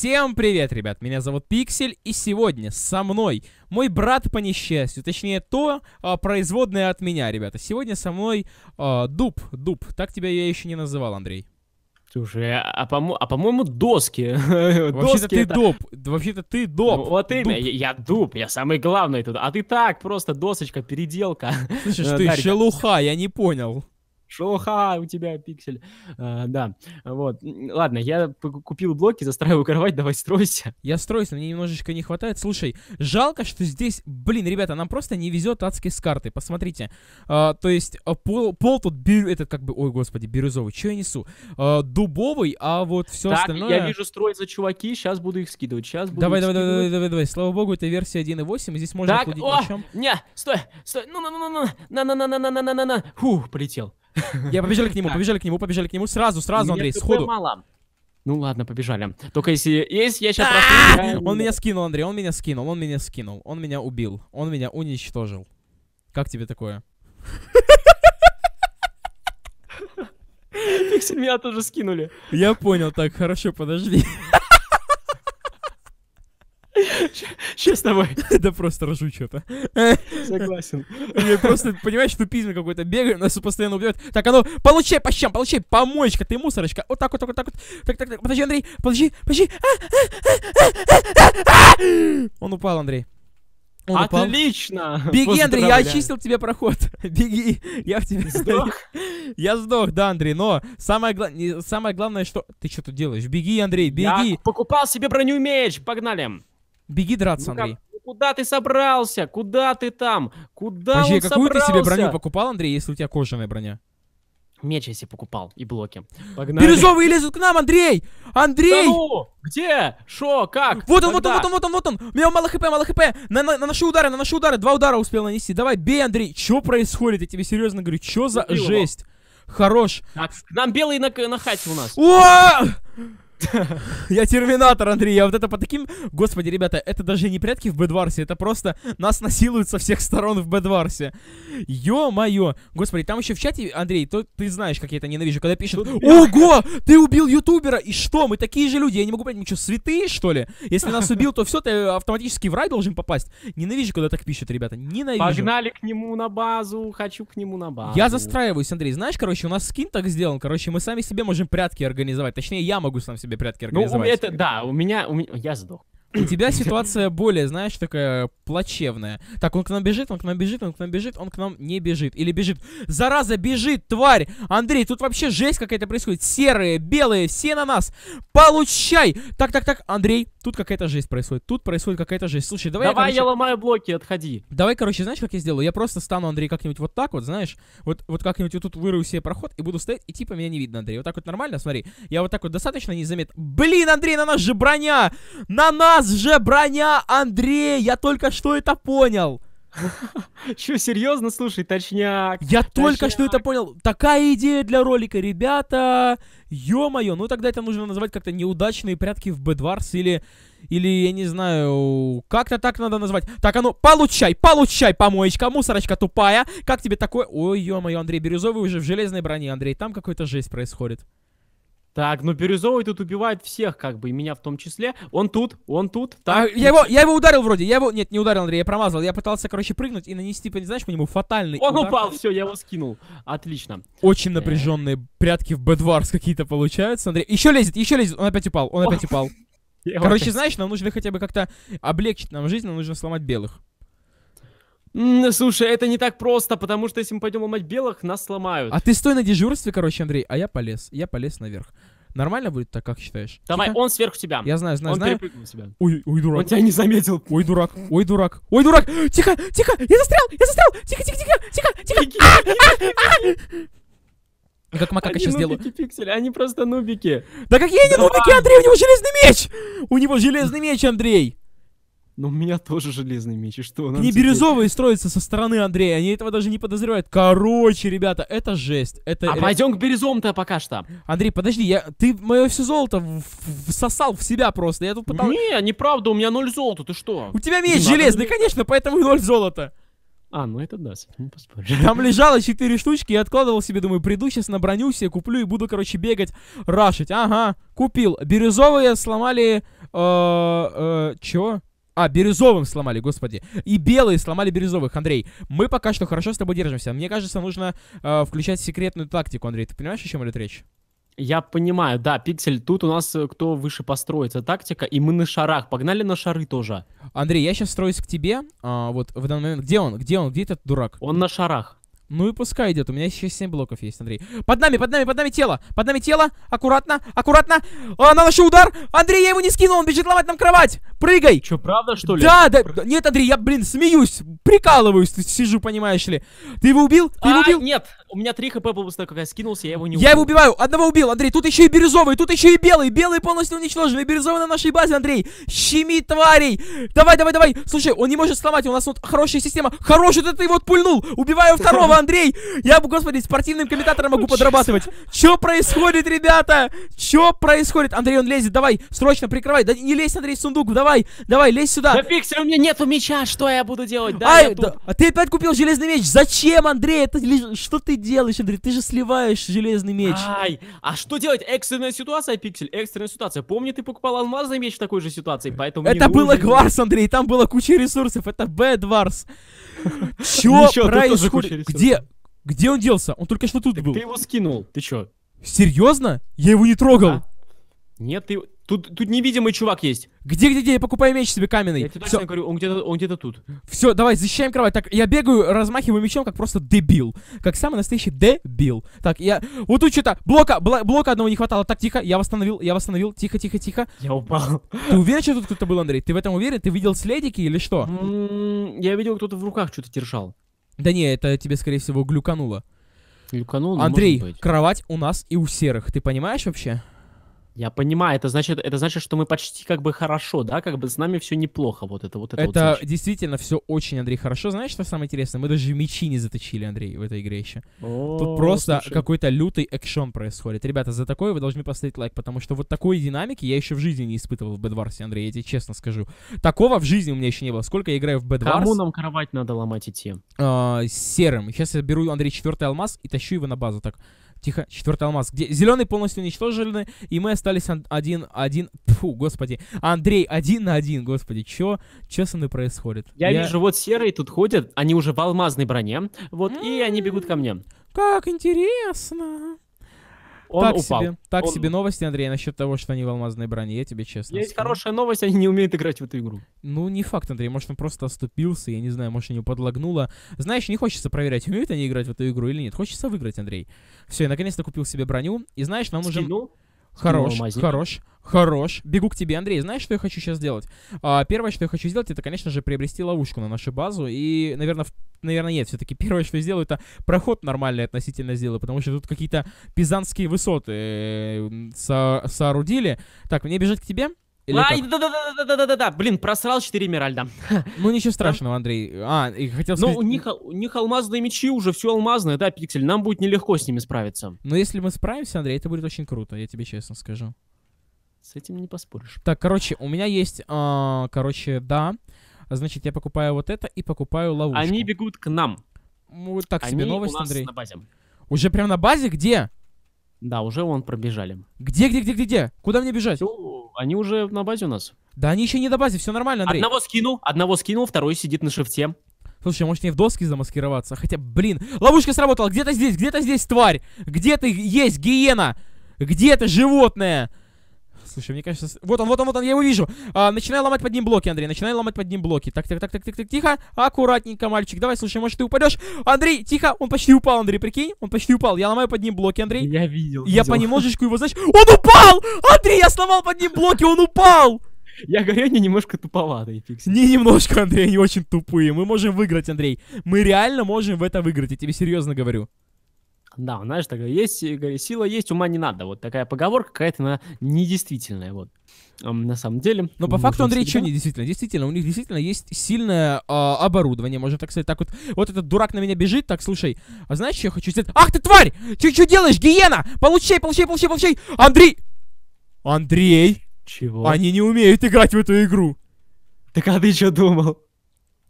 Всем привет, ребят, меня зовут Пиксель, и сегодня со мной мой брат по несчастью, точнее то, а, производное от меня, ребята. Сегодня со мной а, Дуб, Дуб, так тебя я еще не называл, Андрей. Слушай, а, а по а по-моему доски. Вообще-то ты это... доп. Вообще-то ты Дуб. Ну, вот имя. дуб. Я, я дуб, я самый главный тут. А ты так, просто досочка, переделка. Слышишь, ты Дарья. я не понял. Шоха у тебя, пиксель. А, да, вот. Ладно, я купил блоки, застраиваю кровать, давай стройся. Я строюсь, но мне немножечко не хватает. Слушай, жалко, что здесь... Блин, ребята, нам просто не везет адски с карты. Посмотрите. А, то есть а, пол, пол тут... Бир... Этот как бы... Ой, господи, бирюзовый. Что я несу? А, дубовый, а вот все так, остальное... я вижу, строятся чуваки. Сейчас буду их скидывать. Сейчас буду давай, давай, скидывать. давай, давай, давай. Слава богу, это версия 1.8. Здесь можно так, о, не, стой, стой. Ну, ну, ну, ну, ну, ну, ну, ну, ну, ну, ну, ну, ну, ну, ну, ну, полетел. Я побежали к нему, побежали к нему, побежали к нему. Сразу, сразу, Андрей, сходу. Ну ладно, побежали. Только если есть, я сейчас а! Он меня скинул, Андрей, он меня скинул, он меня скинул. Он меня убил, он меня уничтожил. Как тебе такое? Пиксель меня тоже скинули. Я понял, так, хорошо, подожди. Сейчас давай. Да просто рожу что-то. Согласен. Я просто, понимаешь, тупизм какой-то. Бегаю, нас постоянно убивают. Так, оно, а ну, получай по щам, получай, помоечка, ты мусорочка. Вот так вот, так вот, так вот. Так, так, так, подожди, Андрей, подожди, подожди. А, а, Он упал, Андрей. Он Отлично! Упал. Беги, Андрей, я очистил тебе проход. Беги, я в тебя сдох. я сдох, да, Андрей, но самое, гла... самое главное, что... Ты что тут делаешь? Беги, Андрей, беги. Я покупал себе броню меч, погнали. Беги драться, ну Андрей. Куда ты собрался? Куда ты там? Куда Вообще, он какую собрался? ты себе броню покупал, Андрей, если у тебя кожаная броня? Меч я себе покупал и блоки. Погнали. Бирюзовые лезут к нам, Андрей! Андрей! Да ну! Где? Шо? Как? Вот он, вот он, вот он, вот он, вот он! У меня мало хп, мало хп! На, на, наношу удары, наношу удары! Два удара успел нанести. Давай, бей, Андрей! Чё происходит? Я тебе серьезно говорю, чё за Убил жесть? Его. Хорош. Так, нам белый на, на хате у нас. О! Я терминатор, Андрей, я вот это по таким... Господи, ребята, это даже не прятки в Бедварсе, это просто нас насилуют со всех сторон в Бедварсе. Ё-моё. Господи, там еще в чате, Андрей, то, ты знаешь, как я это ненавижу, когда пишут... Ого, ты убил ютубера, и что, мы такие же люди, я не могу понять, мы что, святые, что ли? Если нас убил, то все, ты автоматически в рай должен попасть. Ненавижу, когда так пишут, ребята, ненавижу. Погнали к нему на базу, хочу к нему на базу. Я застраиваюсь, Андрей, знаешь, короче, у нас скин так сделан, короче, мы сами себе можем прятки организовать, точнее, я могу сам себе себе прятки ну, организовать. Ну, это, да, у меня, у меня... Я сдох. У тебя ситуация более, знаешь, такая плачевная. Так, он к нам бежит, он к нам бежит, он к нам бежит, он к нам не бежит. Или бежит. Зараза, бежит, тварь! Андрей, тут вообще жесть какая-то происходит. Серые, белые, все на нас! Получай! Так, так, так, Андрей, Тут какая-то жесть происходит, тут происходит какая-то жесть. Слушай, давай. Давай я, короче... я ломаю блоки, отходи. Давай, короче, знаешь, как я сделаю? Я просто стану, Андрей, как-нибудь вот так вот, знаешь, вот, вот как-нибудь вот тут вырую себе проход и буду стоять, и типа меня не видно, Андрей. Вот так вот нормально, смотри. Я вот так вот достаточно незаметно. Блин, Андрей, на нас же броня! На нас же броня, Андрей! Я только что это понял! Че, серьезно? Слушай, точняк. Я точняк. только что это понял. Такая идея для ролика, ребята. Ё-моё, ну тогда это нужно назвать как-то неудачные прятки в Бедварс или... Или, я не знаю, как-то так надо назвать. Так, а ну, получай, получай, помоечка, мусорочка тупая. Как тебе такое? Ой, ё-моё, Андрей Бирюзовый уже в железной броне, Андрей. Там какая-то жесть происходит. Так, ну Бирюзовый тут убивает всех, как бы, и меня в том числе. Он тут, он тут. Так. А, я, его, я его ударил вроде, я его... Нет, не ударил, Андрей, я промазал. Я пытался, короче, прыгнуть и нанести, знаешь, по нему фатальный Он удар. упал, все, я его скинул. Отлично. Очень э. напряженные прятки в Бэдварс какие-то получаются, Андрей. Еще лезет, еще лезет, он опять упал, он опять упал. Короче, знаешь, нам нужно хотя бы как-то облегчить нам жизнь, нам нужно сломать белых. Слушай, это не так просто, потому что если мы пойдем ломать белых, нас сломают. А ты стой на дежурстве, короче, Андрей, а я полез. Я полез наверх. Нормально будет так, как считаешь? Давай, Чика? он сверху тебя. Я знаю, знаю, он знаю. Он себя. Ой, ой, дурак. Он тебя не заметил. Ой, дурак, ой, дурак, ой, дурак. Тихо, тихо, я застрял, я застрял. Тихо, тихо, тихо, тихо, тихо. А, а, а. Как макака сейчас делаю. Они пиксели, они просто нубики. Да какие они нубики, Андрей, у него железный меч! У него железный меч, Андрей! Ну у меня тоже железный меч, и что? Не бирюзовые теперь? строятся со стороны Андрея, они этого даже не подозревают. Короче, ребята, это жесть. Это... А пойдем к бирюзовым-то пока что. Андрей, подожди, я... ты мое все золото всосал в себя просто, я тут пытался... Не, неправда, у меня ноль золота, ты что? У тебя меч не железный, надо... конечно, поэтому и ноль золота. А, ну это да, с Там лежало 4 штучки, я откладывал себе, думаю, приду сейчас на броню себе, куплю и буду, короче, бегать, рашить. Ага, купил. Бирюзовые сломали... Э, э, чё? А, бирюзовым сломали, господи. И белые сломали бирюзовых, Андрей. Мы пока что хорошо с тобой держимся. Мне кажется, нужно э, включать секретную тактику, Андрей. Ты понимаешь, о чем идет речь? Я понимаю, да, пиксель, тут у нас э, кто выше построится тактика, и мы на шарах. Погнали на шары тоже. Андрей, я сейчас строюсь к тебе. А, вот в данный момент. Где он? Где он? Где этот дурак? Он на шарах. Ну и пускай идет. У меня еще 7 блоков есть, Андрей. Под нами, под нами, под нами тело. Под нами тело. Аккуратно, аккуратно. А, на удар. Андрей, я его не скинул. Он бежит ломать нам кровать. Прыгай. Че, правда, что ли? Да, да. Нет, Андрей, я, блин, смеюсь. Прикалываюсь. Сижу, понимаешь ли. Ты его убил? Ты его а, убил? Нет, у меня три хп было с как я скинулся, я его не убил. Я его убиваю, одного убил, Андрей, тут еще и бирюзовый, тут еще и белый, белый полностью уничтожен, и бирюзовый на нашей базе, Андрей, щеми тварей, давай, давай, давай, слушай, он не может сломать, у нас вот хорошая система, хороший, Вот ты его пульнул. убиваю второго, Андрей, я, господи, спортивным комментатором могу подрабатывать, что происходит, ребята, что происходит, Андрей, он лезет, давай, срочно прикрывай, да не лезь, Андрей, в сундук, давай, давай, лезь сюда. Да, Пиксель, у меня нету меча, что я буду делать, да, Ай, да, а ты опять купил железный меч, зачем, Андрей, это, что ты делаешь, Андрей? Ты же сливаешь железный меч. Ай, а что делать? Экстренная ситуация, Пиксель, экстренная ситуация. Помни, ты покупал алмазный меч в такой же ситуации, поэтому... Это было нужно... Гварс, Андрей, там было куча ресурсов, это Бэдварс. Чё происходит? Где? Где он делся? Он только что тут так был. Ты его скинул, ты чё? Серьезно? Я его не трогал. А? Нет, ты... Тут, тут невидимый чувак есть. Где, где, где? Я покупаю меч себе каменный. Я тебе точно говорю, он где-то, он где-то тут. Все, давай, защищаем кровать. Так, я бегаю, размахиваю мечом, как просто дебил. Как самый настоящий дебил. Так, я... Вот тут что-то... Блока, блока одного не хватало. Так, тихо, я восстановил, я восстановил. Тихо, тихо, тихо. Я упал. Ты уверен, что тут кто-то был, Андрей? Ты в этом уверен? Ты видел следики или что? я видел, кто-то в руках что-то держал. Да не, это тебе, скорее всего, глюкануло. Глюкануло, Андрей, кровать у нас и у серых. Ты понимаешь вообще? Я понимаю, это значит, это значит, что мы почти как бы хорошо, да, как бы с нами все неплохо, вот это вот это. Это вот действительно все очень, Андрей, хорошо. Знаешь, что самое интересное? Мы даже мечи не заточили, Андрей, в этой игре еще. О, Тут просто какой-то лютый экшон происходит. Ребята, за такое вы должны поставить лайк, потому что вот такой динамики я еще в жизни не испытывал в Бедварсе, Андрей, я тебе честно скажу. Такого в жизни у меня еще не было. Сколько я играю в Бедварс? Кому нам кровать надо ломать идти? Э, серым. Сейчас я беру, Андрей, четвертый алмаз и тащу его на базу так. Тихо, четвертый алмаз. Где зеленый полностью уничтожены, и мы остались один, один... Фу, господи. Андрей, один на один, господи. Чё, чё со мной происходит? Я, я... вижу, вот серые тут ходят, они уже в алмазной броне, вот, и они бегут ко мне. Как интересно. Он так упал. Себе, так он... себе новости, Андрей, насчет того, что они в алмазной броне, я тебе честно Есть скажу. хорошая новость, они не умеют играть в эту игру. Ну, не факт, Андрей, может, он просто оступился, я не знаю, может, они подлагнуло. Знаешь, не хочется проверять, умеют они играть в эту игру или нет. Хочется выиграть, Андрей. Все, я наконец-то купил себе броню, и знаешь, нам Скину? уже... Хорош, хорош. Хорош, бегу к тебе, Андрей. Знаешь, что я хочу сейчас сделать? А, первое, что я хочу сделать, это, конечно же, приобрести ловушку на нашу базу. И, наверное, в... наверное, нет, все-таки первое, что я сделаю, это проход нормальный относительно сделаю, потому что тут какие-то пизанские высоты э, со соорудили. Так, мне бежать к тебе? А, да-да-да-да-да-да-да, блин, просрал 4 Эмеральда. Ну ничего страшного, Андрей. А, и хотел ну, сказать... Ну, у них, у них алмазные мечи уже, все алмазное, да, Пиксель, нам будет нелегко с ними справиться. Но если мы справимся, Андрей, это будет очень круто, я тебе честно скажу. С этим не поспоришь. Так, короче, у меня есть, э, короче, да, значит, я покупаю вот это и покупаю ловушку. Они бегут к нам. Ну, так Они себе новость, у нас Андрей. на базе. Уже прям на базе? Где? Да, уже вон пробежали. Где, где, где, где, где? Куда мне бежать? Все, они уже на базе у нас. Да они еще не на базе, все нормально, Андрей. Одного скинул, одного скинул, второй сидит на шифте. Слушай, может мне в доски замаскироваться? Хотя, блин, ловушка сработала. Где-то здесь, где-то здесь, тварь. Где ты есть, гиена? Где ты, животное? Слушай, мне кажется... Вот он, вот он, вот он, я его вижу. А, начинай ломать под ним блоки, Андрей, начинай ломать под ним блоки. Так, так, так, так, так, так, тихо. Аккуратненько, мальчик. Давай, слушай, может ты упадешь? Андрей, тихо, он почти упал, Андрей, прикинь? Он почти упал. Я ломаю под ним блоки, Андрей. Я видел. Я видел. понемножечку его, знаешь... Он упал! Андрей, я сломал под ним блоки, он упал! Я говорю, они немножко туповатые, Фикс. Не немножко, Андрей, они очень тупые. Мы можем выиграть, Андрей. Мы реально можем в это выиграть, я тебе серьезно говорю. Да, знаешь, такая есть, э, сила есть, ума не надо. Вот такая поговорка какая-то, она недействительная, вот. На самом деле. Но по факту, Андрей, что не действительно? Действительно, у них действительно есть сильное э, оборудование, можно так сказать. Так вот, вот этот дурак на меня бежит, так, слушай, а знаешь, что я хочу сделать? Ах ты, тварь! Ты что делаешь, гиена? Получай, получай, получай, получай! Андрей! Андрей! Чего? Они не умеют играть в эту игру. Так а ты что думал?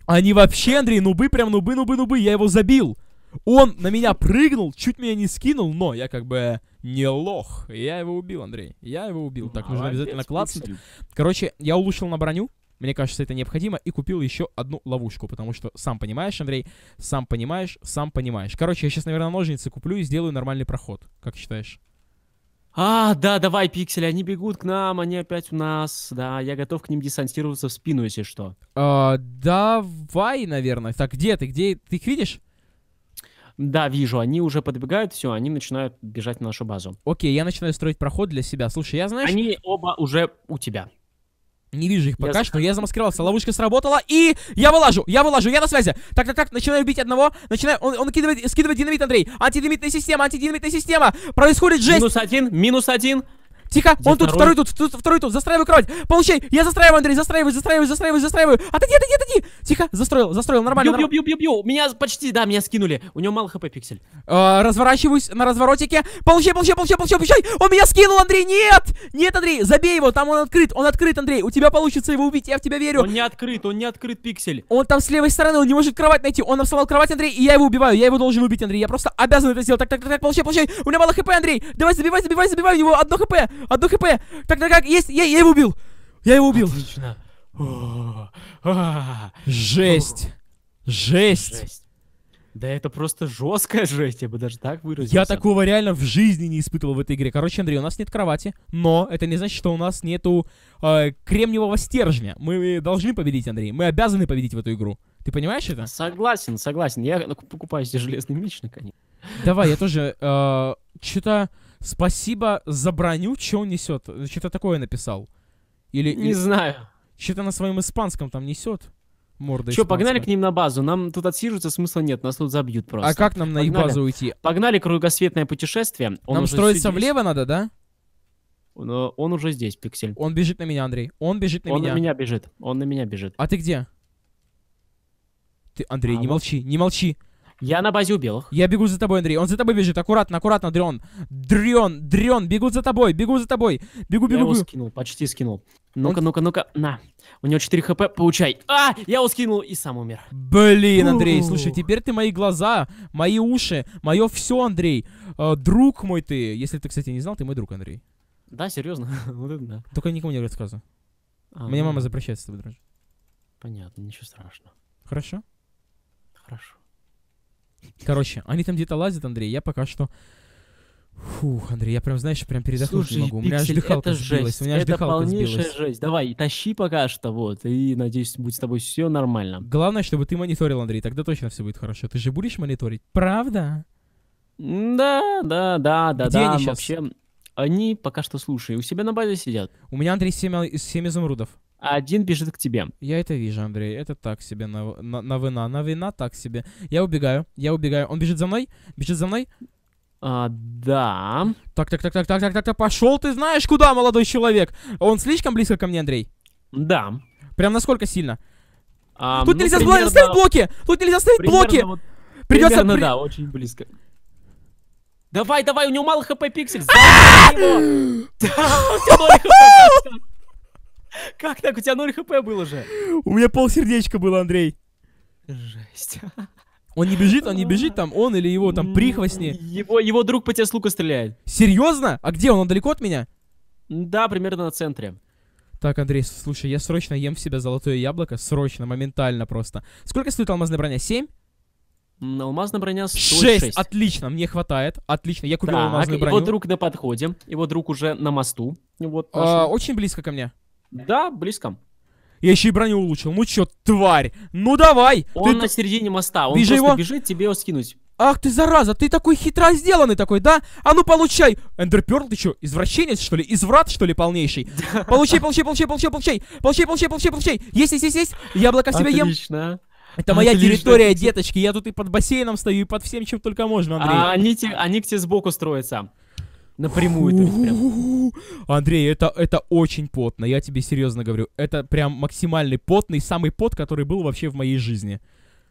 Они вообще, Андрей, нубы, прям нубы, нубы, нубы, я его забил. Он на меня прыгнул, чуть меня не скинул, но я как бы не лох. Я его убил, Андрей. Я его убил. Так, нужно обязательно клацать. Короче, я улучшил на броню. Мне кажется, это необходимо. И купил еще одну ловушку, потому что сам понимаешь, Андрей, сам понимаешь, сам понимаешь. Короче, я сейчас, наверное, ножницы куплю и сделаю нормальный проход. Как считаешь? А, да, давай, пиксели, они бегут к нам, они опять у нас. Да, я готов к ним десантироваться в спину, если что. А, давай, наверное. Так, где ты? Где ты их видишь? Да, вижу, они уже подбегают, все, они начинают бежать на нашу базу. Окей, я начинаю строить проход для себя. Слушай, я знаю. Они оба уже у тебя. Не вижу их пока я... что, я замаскировался. Ловушка сработала, и я вылажу, я вылажу, я на связи. Так, так, так, начинаю бить одного, начинаю... Он, он кидывает, скидывает динамит, Андрей. Антидинамитная система, антидинамитная система. Происходит жесть. Минус один, минус один. Тихо, Где он тут, второй? второй тут, тут, второй тут, застраиваю кровать. Получай, я застраиваю, Андрей, застраиваю, застраиваю, застраиваю, застраиваю. Отойди, отойди, отойди. Тихо, застроил, застроил, нормально. Бью, бью, бью, бью, бью. Меня почти, да, меня скинули. У него мало хп пиксель. А, разворачиваюсь на разворотике. Получи, получи, получи, получи, получи. Он меня скинул, Андрей, нет! Нет, Андрей, забей его, там он открыт, он открыт, Андрей. У тебя получится его убить, я в тебя верю. Он не открыт, он не открыт пиксель. Он там с левой стороны, он не может кровать найти. Он сломал кровать, Андрей, и я его убиваю. Я его должен убить, Андрей. Я просто обязан это сделать. Так, так, так, так, получай, получай. У меня мало хп, Андрей. Давай, забивай, забивай, забивай. У него одно хп, одно хп. Так, так, как, есть, я, я его убил. Я его убил. Отлично. Жесть! Жесть! Да это просто жесткая жесть, я бы даже так выразился. Я такого реально в жизни не испытывал в этой игре. Короче, Андрей, у нас нет кровати, но это не значит, что у нас нету э, кремниевого стержня. Мы должны победить, Андрей. Мы обязаны победить в эту игру. Ты понимаешь это? Согласен, согласен. Я ну, покупаю себе железный меч, наконец. Давай, я тоже... Э, Что-то... Спасибо за броню, что он несет. Что-то такое написал. Или... Не знаю. Что-то на своем испанском там несет. Морда Че, погнали к ним на базу. Нам тут отсиживаться смысла нет, нас тут забьют а просто. А как нам погнали. на их базу уйти? Погнали кругосветное путешествие. Он нам строиться здесь. влево надо, да? Но он уже здесь, пиксель. Он бежит на меня, Андрей. Он бежит на он меня. Он на меня бежит. Он на меня бежит. А ты где? Ты, Андрей, а не вот... молчи, не молчи. Я на базе у белых. Я бегу за тобой, Андрей. Он за тобой бежит. Аккуратно, аккуратно, Дрион. Дрион, Дрион, бегу за тобой, бегу за тобой. Бегу, бегу, я его скинул, почти скинул. Ну-ка, Он... ну-ка, ну-ка, на. У него 4 хп, получай. А, я его скинул и сам умер. Блин, Андрей, слушай, теперь ты мои глаза, мои уши, мое все, Андрей. Э, друг мой ты. Если ты, кстати, не знал, ты мой друг, Андрей. Да, серьезно. вот это да. Только никому не рассказывай. А, Мне ну мама запрещает с тобой дружить. Понятно, ничего страшного. Хорошо? Хорошо. Короче, они там где-то лазят, Андрей, я пока что... Фух, Андрей, я прям, знаешь, прям передохнуть Слушай, не могу. У меня пиксель, аж дыхалка это сбилась. Жесть. У меня аж это полнейшая сбилась. жесть. Давай, тащи пока что, вот. И надеюсь, будет с тобой все нормально. Главное, чтобы ты мониторил, Андрей, тогда точно все будет хорошо. Ты же будешь мониторить, правда? Да, да, да, да, Где да. Они сейчас? Вообще, они пока что, слушай, у себя на базе сидят. У меня, Андрей, 7, 7 изумрудов а один бежит к тебе. Я это вижу, Андрей. Это так себе на, на, на вина. На вина так себе. Я убегаю, я убегаю. Он бежит за мной? Бежит за мной? А, да. Так, так, так, так, так, так, так, так, пошел ты знаешь куда, молодой человек. Он слишком близко ко мне, Андрей? Да. Прям насколько сильно? А, Тут ну, нельзя примерно... ставить блоки! Тут нельзя ставить примерно блоки! Вот... Придется... Примерно, при... да, очень близко. Давай, давай, у него мало хп пиксель. Да, у тебя как так? У тебя 0 хп было же. У меня пол сердечка было, Андрей. Жесть. Он не бежит, он не бежит, там он или его там прихвостни. Его, его друг по тебе с лука стреляет. Серьезно? А где он? Он далеко от меня? Да, примерно на центре. Так, Андрей, слушай, я срочно ем в себя золотое яблоко. Срочно, моментально просто. Сколько стоит алмазная броня? 7? алмазная броня стоит 6. 6. Отлично, мне хватает. Отлично, я купил так, алмазную броню. его друг на подходе. Его друг уже на мосту. Вот, а, очень близко ко мне. Да, близко. Я еще и броню улучшил. Ну чё, тварь? Ну давай! Он ты... на середине моста. Он Бежи просто его... бежит, тебе его скинуть. Ах ты, зараза, ты такой хитро сделанный такой, да? А ну получай! Эндерперл, ты чё, извращенец, что ли? Изврат, что ли, полнейший? Получай, получай, получай, получай, получай! Получай, получай, получай, получай! Есть, есть, есть, есть! Яблоко себе ем! Отлично. Это моя Отлично. территория, деточки. Я тут и под бассейном стою, и под всем, чем только можно, Андрей. А они, те, они к тебе сбоку строятся. Напрямую. То есть, прям. Андрей, это, это очень потно, я тебе серьезно говорю. Это прям максимальный потный, самый пот, который был вообще в моей жизни.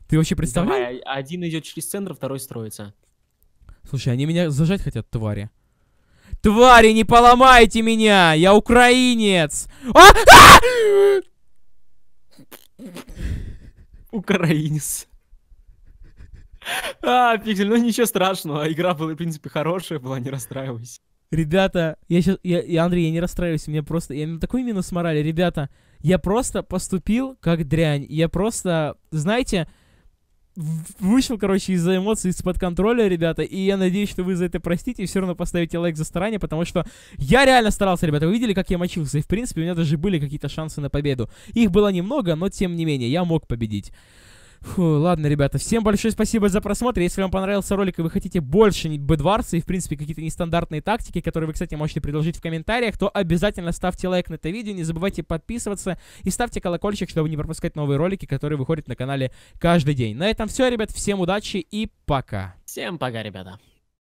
Ты вообще представляешь? Давай, а, один идет через центр, второй строится. Слушай, они меня зажать хотят, твари. Твари, не поломайте меня! Я украинец! А! А! Украинец. А, пиксель, ну ничего страшного. Игра была, в принципе, хорошая была, не расстраивайся. Ребята, я сейчас, я, я, Андрей, я не расстраиваюсь, у меня просто, я на такой минус морали, ребята, я просто поступил как дрянь, я просто, знаете, вышел, короче, из-за эмоций, из-под контроля, ребята, и я надеюсь, что вы за это простите и все равно поставите лайк за старание, потому что я реально старался, ребята, вы видели, как я мочился, и, в принципе, у меня даже были какие-то шансы на победу. Их было немного, но тем не менее, я мог победить. Фу, ладно, ребята, всем большое спасибо за просмотр. Если вам понравился ролик и вы хотите больше бедварса и, в принципе, какие-то нестандартные тактики, которые вы, кстати, можете предложить в комментариях, то обязательно ставьте лайк на это видео, не забывайте подписываться и ставьте колокольчик, чтобы не пропускать новые ролики, которые выходят на канале каждый день. На этом все, ребят, всем удачи и пока. Всем пока, ребята.